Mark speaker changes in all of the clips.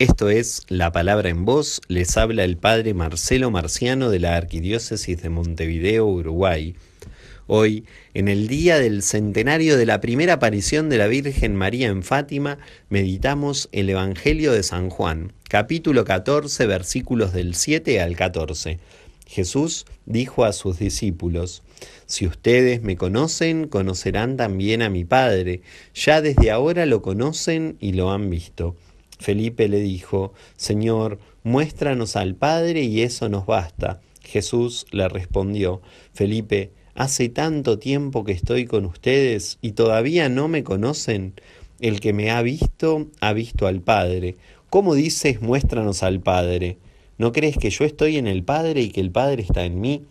Speaker 1: Esto es La Palabra en Voz, les habla el padre Marcelo Marciano de la Arquidiócesis de Montevideo, Uruguay. Hoy, en el día del centenario de la primera aparición de la Virgen María en Fátima, meditamos el Evangelio de San Juan, capítulo 14, versículos del 7 al 14. Jesús dijo a sus discípulos, Si ustedes me conocen, conocerán también a mi Padre, ya desde ahora lo conocen y lo han visto. Felipe le dijo, Señor, muéstranos al Padre y eso nos basta. Jesús le respondió, Felipe, hace tanto tiempo que estoy con ustedes y todavía no me conocen. El que me ha visto, ha visto al Padre. ¿Cómo dices, muéstranos al Padre? ¿No crees que yo estoy en el Padre y que el Padre está en mí?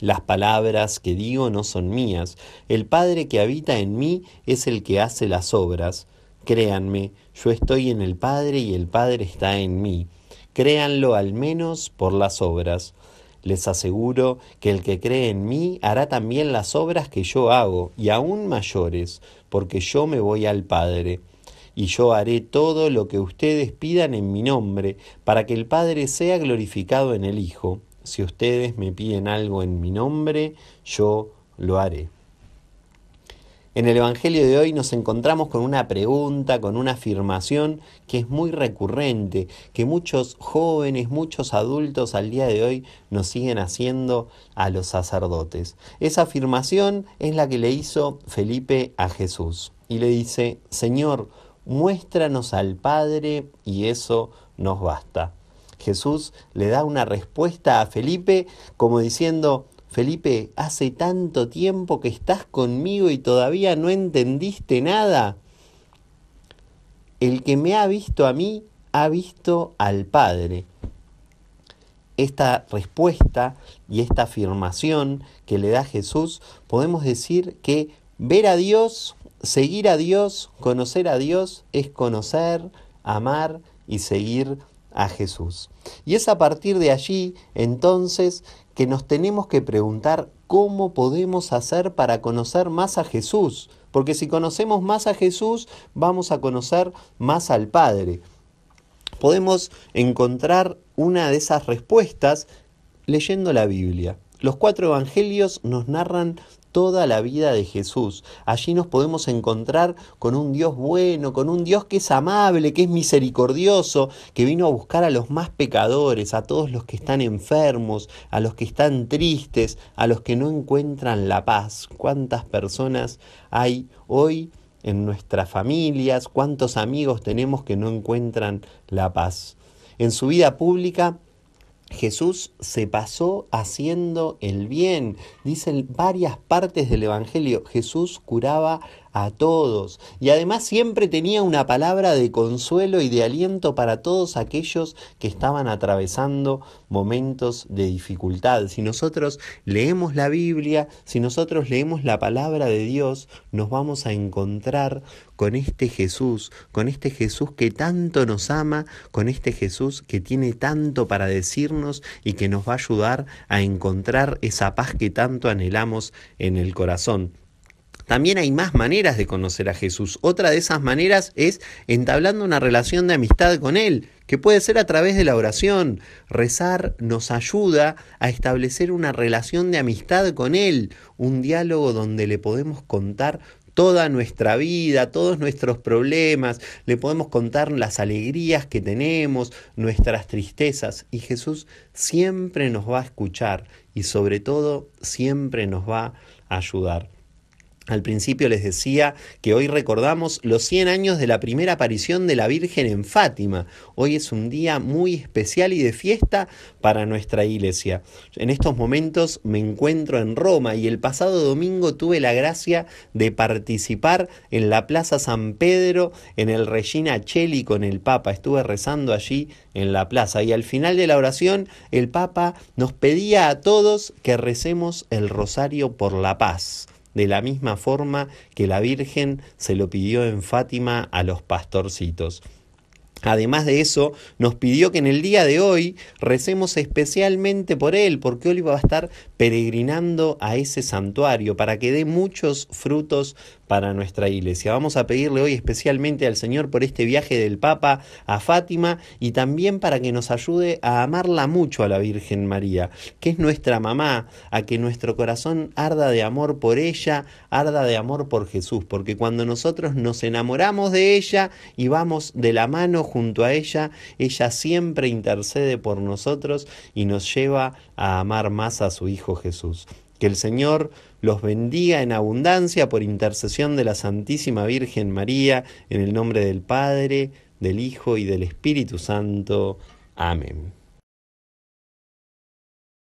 Speaker 1: Las palabras que digo no son mías. El Padre que habita en mí es el que hace las obras. Créanme, yo estoy en el Padre y el Padre está en mí. Créanlo al menos por las obras. Les aseguro que el que cree en mí hará también las obras que yo hago, y aún mayores, porque yo me voy al Padre. Y yo haré todo lo que ustedes pidan en mi nombre, para que el Padre sea glorificado en el Hijo. Si ustedes me piden algo en mi nombre, yo lo haré. En el Evangelio de hoy nos encontramos con una pregunta, con una afirmación que es muy recurrente, que muchos jóvenes, muchos adultos al día de hoy nos siguen haciendo a los sacerdotes. Esa afirmación es la que le hizo Felipe a Jesús y le dice, Señor, muéstranos al Padre y eso nos basta. Jesús le da una respuesta a Felipe como diciendo, Felipe, hace tanto tiempo que estás conmigo y todavía no entendiste nada. El que me ha visto a mí, ha visto al Padre. Esta respuesta y esta afirmación que le da Jesús, podemos decir que ver a Dios, seguir a Dios, conocer a Dios es conocer, amar y seguir Jesús. Y es a partir de allí, entonces, que nos tenemos que preguntar cómo podemos hacer para conocer más a Jesús, porque si conocemos más a Jesús, vamos a conocer más al Padre. Podemos encontrar una de esas respuestas leyendo la Biblia. Los cuatro evangelios nos narran toda la vida de Jesús. Allí nos podemos encontrar con un Dios bueno, con un Dios que es amable, que es misericordioso, que vino a buscar a los más pecadores, a todos los que están enfermos, a los que están tristes, a los que no encuentran la paz. ¿Cuántas personas hay hoy en nuestras familias? ¿Cuántos amigos tenemos que no encuentran la paz? En su vida pública, Jesús se pasó haciendo el bien. Dicen varias partes del Evangelio, Jesús curaba a todos y además siempre tenía una palabra de consuelo y de aliento para todos aquellos que estaban atravesando momentos de dificultad. Si nosotros leemos la Biblia, si nosotros leemos la palabra de Dios, nos vamos a encontrar con este Jesús, con este Jesús que tanto nos ama, con este Jesús que tiene tanto para decirnos y que nos va a ayudar a encontrar esa paz que tanto anhelamos en el corazón. También hay más maneras de conocer a Jesús. Otra de esas maneras es entablando una relación de amistad con Él, que puede ser a través de la oración. Rezar nos ayuda a establecer una relación de amistad con Él, un diálogo donde le podemos contar toda nuestra vida, todos nuestros problemas, le podemos contar las alegrías que tenemos, nuestras tristezas, y Jesús siempre nos va a escuchar y sobre todo siempre nos va a ayudar. Al principio les decía que hoy recordamos los 100 años de la primera aparición de la Virgen en Fátima. Hoy es un día muy especial y de fiesta para nuestra iglesia. En estos momentos me encuentro en Roma y el pasado domingo tuve la gracia de participar en la Plaza San Pedro, en el Regina Cheli con el Papa. Estuve rezando allí en la plaza y al final de la oración el Papa nos pedía a todos que recemos el rosario por la paz de la misma forma que la Virgen se lo pidió en Fátima a los pastorcitos. Además de eso, nos pidió que en el día de hoy recemos especialmente por él, porque hoy va a estar peregrinando a ese santuario para que dé muchos frutos para nuestra iglesia. Vamos a pedirle hoy especialmente al Señor por este viaje del Papa a Fátima y también para que nos ayude a amarla mucho a la Virgen María, que es nuestra mamá, a que nuestro corazón arda de amor por ella, arda de amor por Jesús, porque cuando nosotros nos enamoramos de ella y vamos de la mano junto a ella, ella siempre intercede por nosotros y nos lleva a amar más a su Hijo Jesús. Que el Señor los bendiga en abundancia por intercesión de la Santísima Virgen María, en el nombre del Padre, del Hijo y del Espíritu Santo. Amén.